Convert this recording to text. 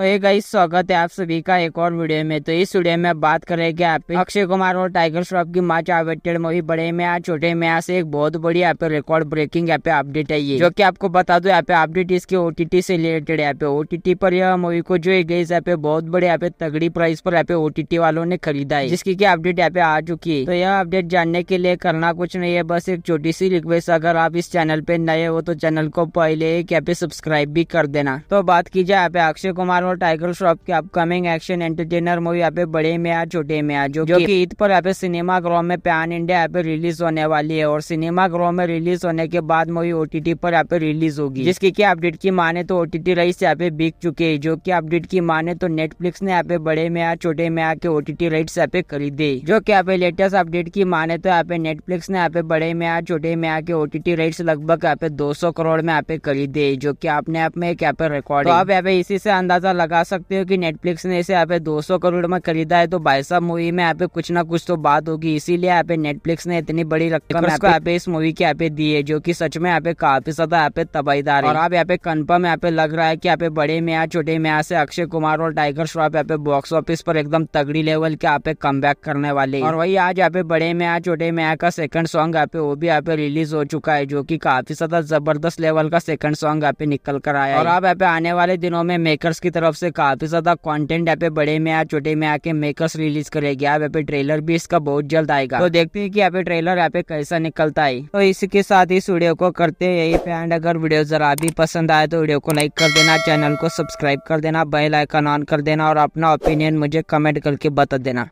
तो ये गाइस स्वागत है आप सभी का एक और वीडियो में तो इस वीडियो में बात करेंगे कि आप अक्षय कुमार और टाइगर श्रॉफ की मैच आवेटेड मूवी बड़े में या छोटे में यहाँ एक बहुत बड़ी यहाँ पे रिकॉर्ड ब्रेकिंग यहाँ पे अपडेट है ये जो कि आपको बता दो यहाँ पे अपडेट इसके ओटीटी से रिलेटेड यहाँ पे ओटीटी पर यह मूवी को जो गई यहाँ पे बहुत बड़े यहाँ पे तगड़ी प्राइस पर यहाँ पे ओटीटी वालों ने खरीदा है जिसकी की अपडेट यहाँ पे आ चुकी है तो यह अपडेट जानने के लिए करना कुछ नहीं है बस एक छोटी सी रिक्वेस्ट अगर आप इस चैनल पे नए हो तो चैनल को पहले यहाँ पे सब्सक्राइब भी कर देना तो बात की जाए यहाँ पे अक्षय कुमार और टाइगर श्रॉफ की अपकमिंग एक्शन एंटरटेनर मूवी यहाँ पे बड़े में आ छोटे में आ जो, जो की ईद पर यहाँ पे सिनेमा ग्रह में पैन इंडिया यहाँ पे रिलीज होने वाली है और सिनेमा ग्रह में रिलीज होने के बाद मूवी ओटीटी पर यहाँ पे रिलीज होगी जिसकी की अपडेट की माने तो ओटीटी राइट यहाँ पे बिक चुके हैं जो की अपडेट की माने तो नेटफ्लिक्स ने यहाँ पे बड़े में आ छोटे में आके ओ टी राइट यहाँ पे खरीदे जो की यहाँ पे लेटेस्ट अपडेट की माने तो यहाँ पे नेटफ्लिक्स ने यहाँ पे बड़े में आ छोटे में आके ओ टी राइट लगभग यहाँ पे सौ करोड़ में यहाँ पे खरीदे जो की अपने आप में यहाँ पे रिकॉर्ड अब यहाँ पे इसी से अंदाजा लगा सकते हो कि नेटफ्लिक्स ने इसे यहाँ पे 200 करोड़ में खरीदा है तो भाई साहब मूवी में यहाँ पे कुछ ना कुछ तो बात होगी इसीलिए यहाँ पे नेटफ्लिक्स ने इतनी बड़ी रकम यहाँ पे इस मूवी के यहाँ पे दी है जो की सच में यहाँ पे काफी ज्यादा यहाँ पे तबाहीदार है और आप यहाँ पे कन्फर्म यहाँ पे लग रहा है की यहाँ पे बड़े म्या छोटे म्या से अक्षय कुमार और टाइगर श्रॉफ यहाँ पे बॉक्स ऑफिस पर एकदम तगड़ी लेवल के यहाँ पे कम करने वाले और वही आज यहाँ पे बड़े म्या छोटे म्या का सेकंड सॉन्ग यहाँ पे वो भी यहाँ पे रिलीज हो चुका है जो की काफी ज्यादा जबरदस्त लेवल का सेकंड सॉन्ग यहाँ पे निकल कर आया और आप यहाँ पे आने वाले दिनों में मेकर्स की तरफ तरफ से काफ़ी ज़्यादा कंटेंट यहाँ पे बड़े में या छोटे में आके मेकर्स रिलीज करेगी आप यहाँ पे ट्रेलर भी इसका बहुत जल्द आएगा तो देखते हैं कि यहाँ पे ट्रेलर यहाँ पे कैसा निकलता है तो इसके साथ इस वीडियो को करते हैं यही पे एंड अगर वीडियो जरा भी पसंद आए तो वीडियो को लाइक कर देना चैनल को सब्सक्राइब कर देना बेल आइकन ऑन कर देना और अपना ओपिनियन मुझे कमेंट करके बता देना